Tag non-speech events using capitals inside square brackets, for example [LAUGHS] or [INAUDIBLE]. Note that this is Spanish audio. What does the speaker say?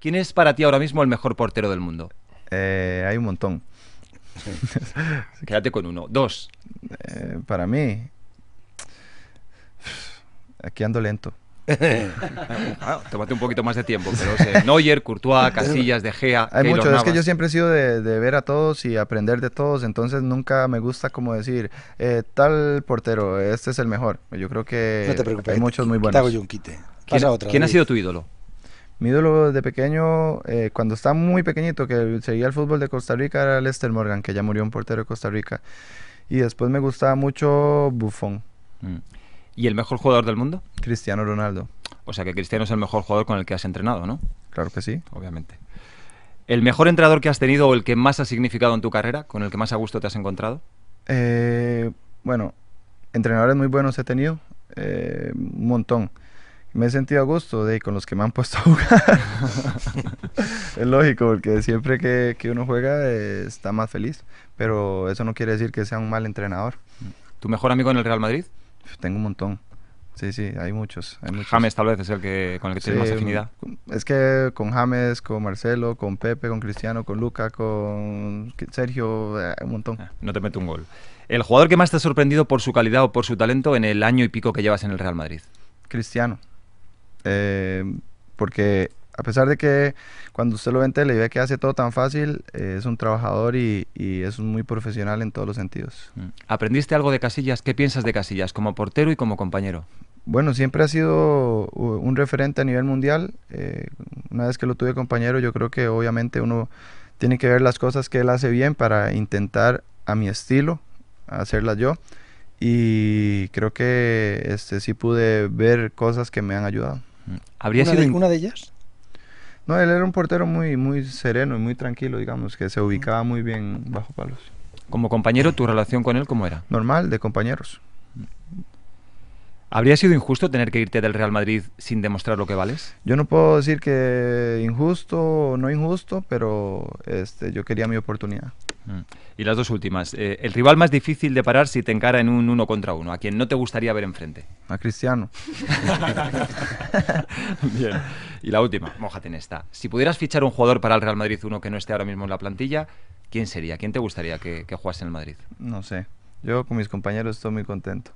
¿Quién es para ti ahora mismo el mejor portero del mundo? Eh, hay un montón. Quédate con uno. Dos. Eh, para mí. Aquí ando lento. [LAUGHS] tómate un poquito más de tiempo, pero sé, Neuer, Courtois, Casillas, De Gea. Hay muchos, es que yo siempre he sido de, ver a todos y aprender de todos, entonces nunca me gusta como decir, eh, tal portero, este es el mejor. Yo creo que hay muchos muy buenos. Te hago yo un quite. ¿quién ha sido tu ídolo? Mi ídolo de pequeño, eh, cuando estaba muy pequeñito, que seguía el fútbol de Costa Rica, era Lester Morgan, que ya murió un portero de Costa Rica. Y después me gustaba mucho Buffon. Mm. ¿Y el mejor jugador del mundo? Cristiano Ronaldo. O sea que Cristiano es el mejor jugador con el que has entrenado, ¿no? Claro que sí. Obviamente. ¿El mejor entrenador que has tenido o el que más ha significado en tu carrera, con el que más a gusto te has encontrado? Eh, bueno, entrenadores muy buenos he tenido, eh, un montón me he sentido a gusto de, con los que me han puesto a jugar. [LAUGHS] es lógico, porque siempre que, que uno juega eh, está más feliz, pero eso no quiere decir que sea un mal entrenador. ¿Tu mejor amigo en el Real Madrid? Tengo un montón. Sí, sí, hay muchos, James tal vez es el que con el que tienes más afinidad. Es que con James, con Marcelo, con Pepe, con Cristiano, con Luca, con Sergio, eh, un montón. Ah, no te meto un gol. ¿El jugador que más te ha sorprendido por su calidad o por su talento en el año y pico que llevas en el Real Madrid? Cristiano. Eh, porque a pesar de que cuando usted lo ve le ve que hace todo tan fácil, eh, es un trabajador y, es muy profesional en todos los sentidos. Mm. ¿Aprendiste algo de Casillas? ¿Qué piensas de Casillas como portero y como compañero? Bueno, siempre ha sido un referente a nivel mundial. Eh, una vez que lo tuve compañero, yo creo que obviamente uno tiene que ver las cosas que él hace bien para intentar a mi estilo hacerlas yo. Y creo que este, sí pude ver cosas que me han ayudado. ¿Habría sido de, de ellas? No, él era un portero muy, muy sereno y muy tranquilo, digamos, que se ubicaba muy bien bajo palos. Como compañero, ¿tu relación con él cómo era? Normal, de compañeros. ¿Habría sido injusto tener que irte del Real Madrid sin demostrar lo que vales? Yo no puedo decir que injusto o no injusto, pero este, yo quería mi oportunidad. Mm. Y las dos últimas. Eh, el rival más difícil de parar si te encara en un uno contra uno, a quien no te gustaría ver enfrente. A Cristiano. [LAUGHS] Bien. Y la última, mójate en esta. Si pudieras fichar un jugador para el Real Madrid, uno que no esté ahora mismo en la plantilla, ¿quién sería? ¿Quién te gustaría que, que jugase en el Madrid? No sé. Yo con mis compañeros estoy muy contento.